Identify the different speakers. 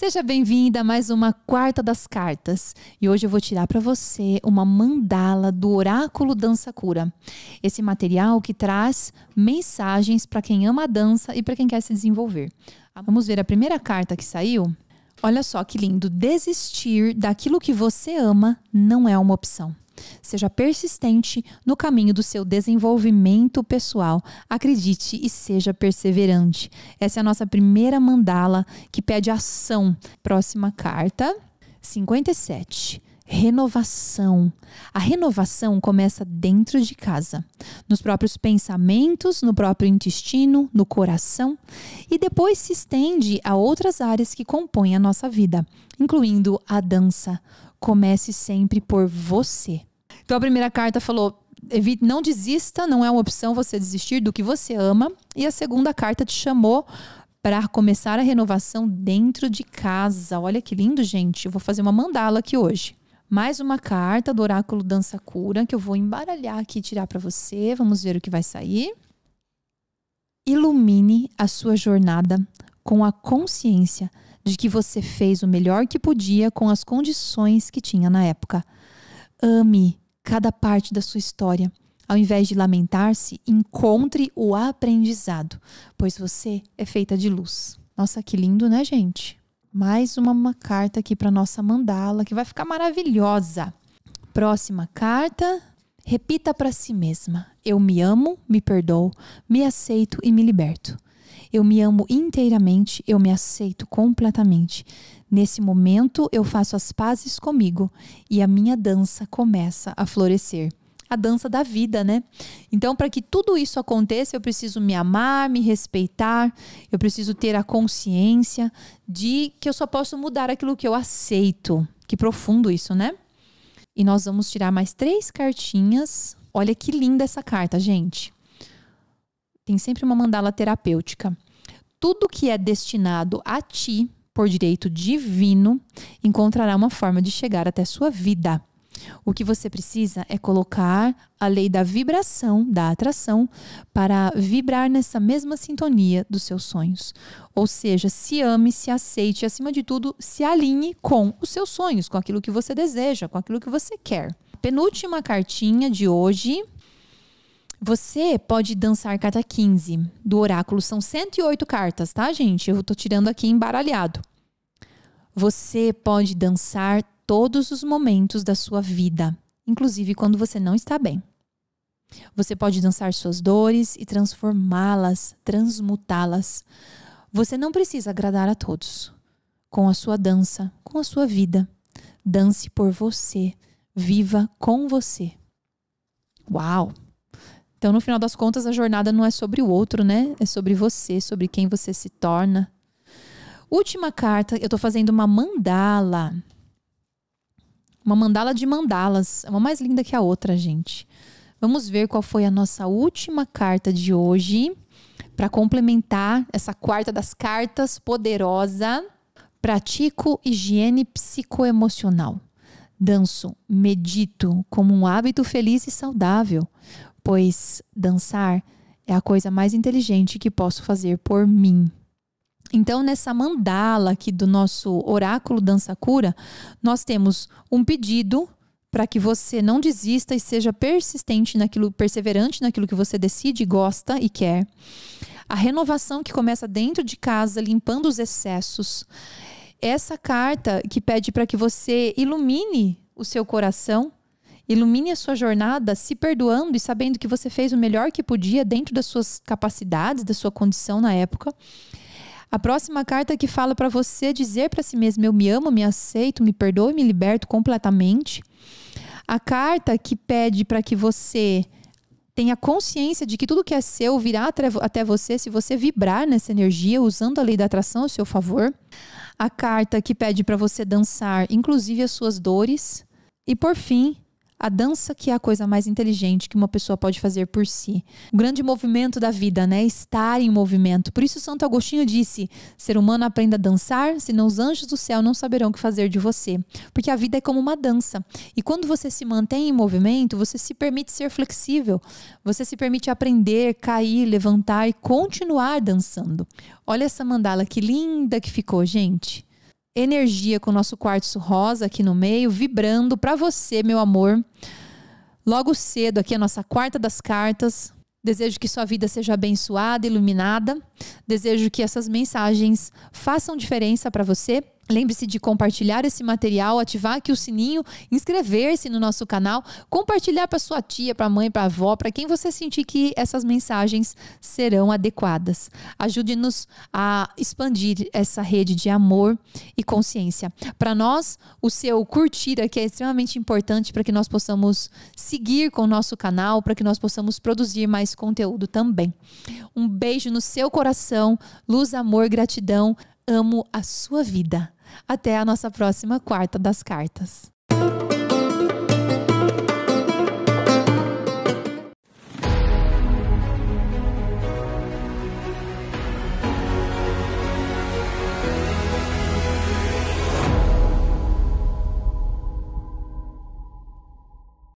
Speaker 1: Seja bem-vinda a mais uma quarta das cartas. E hoje eu vou tirar para você uma mandala do oráculo Dança Cura. Esse material que traz mensagens para quem ama a dança e para quem quer se desenvolver. Vamos ver a primeira carta que saiu? Olha só que lindo. Desistir daquilo que você ama não é uma opção. Seja persistente no caminho do seu desenvolvimento pessoal. Acredite e seja perseverante. Essa é a nossa primeira mandala que pede ação. Próxima carta, 57 renovação. A renovação começa dentro de casa, nos próprios pensamentos, no próprio intestino, no coração e depois se estende a outras áreas que compõem a nossa vida, incluindo a dança. Comece sempre por você. Então a primeira carta falou: evite, não desista, não é uma opção você desistir do que você ama. E a segunda carta te chamou para começar a renovação dentro de casa. Olha que lindo, gente. Eu vou fazer uma mandala aqui hoje. Mais uma carta do oráculo Dança Cura que eu vou embaralhar aqui e tirar para você. Vamos ver o que vai sair. Ilumine a sua jornada com a consciência de que você fez o melhor que podia com as condições que tinha na época. Ame cada parte da sua história. Ao invés de lamentar-se, encontre o aprendizado, pois você é feita de luz. Nossa, que lindo, né, gente? Mais uma, uma carta aqui para nossa mandala, que vai ficar maravilhosa. Próxima carta. Repita para si mesma: Eu me amo, me perdoo, me aceito e me liberto. Eu me amo inteiramente, eu me aceito completamente. Nesse momento, eu faço as pazes comigo e a minha dança começa a florescer a dança da vida, né? Então, para que tudo isso aconteça, eu preciso me amar, me respeitar, eu preciso ter a consciência de que eu só posso mudar aquilo que eu aceito. Que profundo isso, né? E nós vamos tirar mais três cartinhas. Olha que linda essa carta, gente tem sempre uma mandala terapêutica. Tudo que é destinado a ti, por direito divino, encontrará uma forma de chegar até sua vida. O que você precisa é colocar a lei da vibração, da atração, para vibrar nessa mesma sintonia dos seus sonhos. Ou seja, se ame, se aceite e, acima de tudo, se alinhe com os seus sonhos, com aquilo que você deseja, com aquilo que você quer. Penúltima cartinha de hoje você pode dançar carta 15 do oráculo. São 108 cartas, tá, gente? Eu tô tirando aqui embaralhado. Você pode dançar todos os momentos da sua vida, inclusive quando você não está bem. Você pode dançar suas dores e transformá-las, transmutá-las. Você não precisa agradar a todos. Com a sua dança, com a sua vida. Dance por você. Viva com você. Uau! Então, no final das contas, a jornada não é sobre o outro, né? É sobre você, sobre quem você se torna. Última carta, eu estou fazendo uma mandala. Uma mandala de mandalas. É uma mais linda que a outra, gente. Vamos ver qual foi a nossa última carta de hoje para complementar essa quarta das cartas poderosa. Pratico higiene psicoemocional. Danço, medito como um hábito feliz e saudável pois dançar é a coisa mais inteligente que posso fazer por mim. Então, nessa mandala aqui do nosso oráculo Dança Cura, nós temos um pedido para que você não desista e seja persistente naquilo, perseverante naquilo que você decide, gosta e quer. A renovação que começa dentro de casa, limpando os excessos. Essa carta que pede para que você ilumine o seu coração Ilumine a sua jornada se perdoando e sabendo que você fez o melhor que podia dentro das suas capacidades, da sua condição na época. A próxima carta que fala para você é dizer para si mesmo: eu me amo, me aceito, me perdoo e me liberto completamente. A carta que pede para que você tenha consciência de que tudo que é seu virá até você se você vibrar nessa energia usando a lei da atração ao seu favor. A carta que pede para você dançar, inclusive as suas dores. E por fim, a dança que é a coisa mais inteligente que uma pessoa pode fazer por si. O grande movimento da vida, né? Estar em movimento. Por isso Santo Agostinho disse: "Ser humano aprenda a dançar, senão os anjos do céu não saberão o que fazer de você". Porque a vida é como uma dança. E quando você se mantém em movimento, você se permite ser flexível. Você se permite aprender, cair, levantar e continuar dançando. Olha essa mandala que linda que ficou, gente energia com o nosso quartzo rosa aqui no meio, vibrando para você, meu amor. Logo cedo aqui a nossa quarta das cartas. Desejo que sua vida seja abençoada, iluminada. Desejo que essas mensagens façam diferença para você Lembre-se de compartilhar esse material, ativar aqui o sininho, inscrever-se no nosso canal, compartilhar para sua tia, para mãe, para avó, para quem você sentir que essas mensagens serão adequadas. Ajude-nos a expandir essa rede de amor e consciência. Para nós, o seu curtir aqui é extremamente importante para que nós possamos seguir com o nosso canal, para que nós possamos produzir mais conteúdo também. Um beijo no seu coração, luz, amor, gratidão amo a sua vida. Até a nossa próxima quarta das cartas.